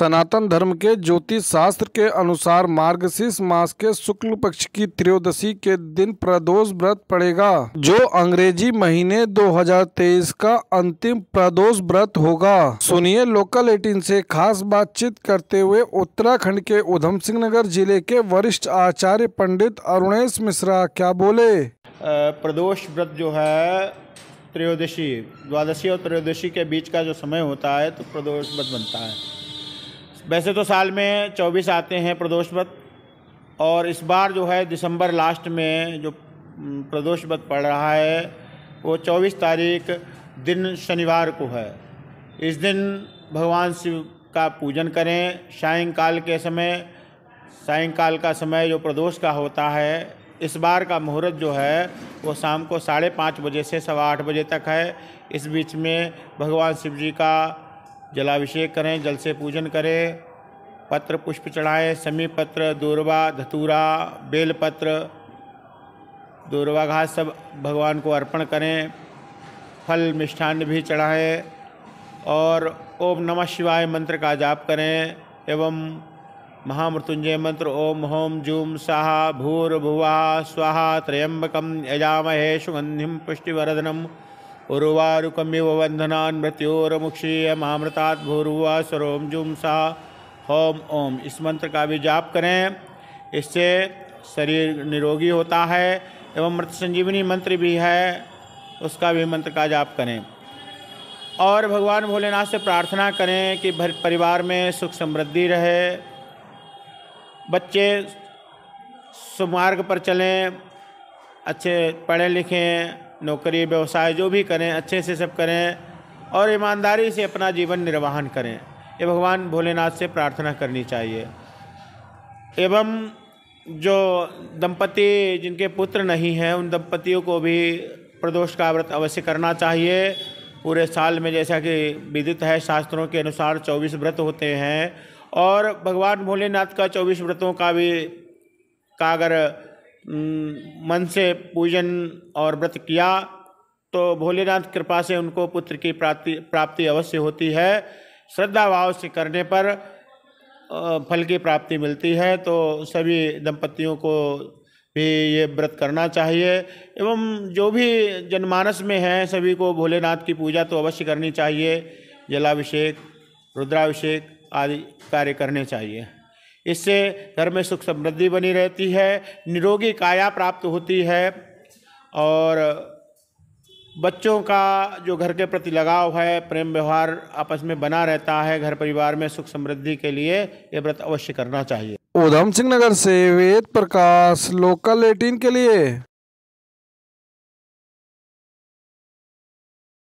सनातन धर्म के ज्योतिष शास्त्र के अनुसार मार्गशीर्ष मास के शुक्ल पक्ष की त्रयोदशी के दिन प्रदोष व्रत पड़ेगा जो अंग्रेजी महीने 2023 का अंतिम प्रदोष व्रत होगा सुनिए लोकल एटीन से खास बातचीत करते हुए उत्तराखंड के उधम सिंह नगर जिले के वरिष्ठ आचार्य पंडित अरुणेश मिश्रा क्या बोले प्रदोष व्रत जो है त्रयोदशी द्वादशी और त्रयोदशी के बीच का जो समय होता है तो प्रदोष व्रत बनता है वैसे तो साल में चौबीस आते हैं प्रदोष व्रत और इस बार जो है दिसंबर लास्ट में जो प्रदोष व्रत पड़ रहा है वो चौबीस तारीख दिन शनिवार को है इस दिन भगवान शिव का पूजन करें सायंकाल के समय सायंकाल का समय जो प्रदोष का होता है इस बार का मुहूर्त जो है वो शाम को साढ़े पाँच बजे से सवा आठ बजे तक है इस बीच में भगवान शिव जी का जलाभिषेक करें जल से पूजन करें पत्र पुष्प चढ़ाएं समी पत्र दूरवा धतूरा बेलपत्र दूरवा घास सब भगवान को अर्पण करें फल मिष्ठान्न भी चढ़ाएं और ओम नमः शिवाय मंत्र का जाप करें एवं महामृत्युंजय मंत्र ओम होम जूम साहा भूर्भुवा स्वाहा त्र्यंबकम यजामहे सुगंधि पुष्टिवर्धनम मृत्योर मुक्षीय मामृता भूर्वा सरोम जुम सा होम ओम इस मंत्र का भी जाप करें इससे शरीर निरोगी होता है एवं मृत संजीवनी मंत्र भी है उसका भी मंत्र का जाप करें और भगवान भोलेनाथ से प्रार्थना करें कि परिवार में सुख समृद्धि रहे बच्चे सुमार्ग पर चलें अच्छे पढ़े लिखें नौकरी व्यवसाय जो भी करें अच्छे से सब करें और ईमानदारी से अपना जीवन निर्वाहन करें ये भगवान भोलेनाथ से प्रार्थना करनी चाहिए एवं जो दंपति जिनके पुत्र नहीं हैं उन दंपतियों को भी प्रदोष का व्रत अवश्य करना चाहिए पूरे साल में जैसा कि विदित है शास्त्रों के अनुसार चौबीस व्रत होते हैं और भगवान भोलेनाथ का चौबीस व्रतों का भी का अगर मन से पूजन और व्रत किया तो भोलेनाथ कृपा से उनको पुत्र की प्राप्ति प्राप्ति अवश्य होती है श्रद्धा भाव से करने पर फल की प्राप्ति मिलती है तो सभी दंपतियों को भी ये व्रत करना चाहिए एवं जो भी जनमानस में हैं सभी को भोलेनाथ की पूजा तो अवश्य करनी चाहिए जलाभिषेक रुद्राभिषेक आदि कार्य करने चाहिए इससे घर में सुख समृद्धि बनी रहती है निरोगी काया प्राप्त होती है और बच्चों का जो घर के प्रति लगाव है प्रेम व्यवहार आपस में बना रहता है घर परिवार में सुख समृद्धि के लिए ये व्रत अवश्य करना चाहिए उधम सिंह नगर से वेद प्रकाश लोकल एटीन के लिए